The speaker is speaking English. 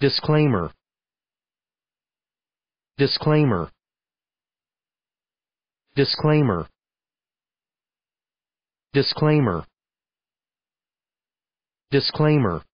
Disclaimer Disclaimer Disclaimer Disclaimer Disclaimer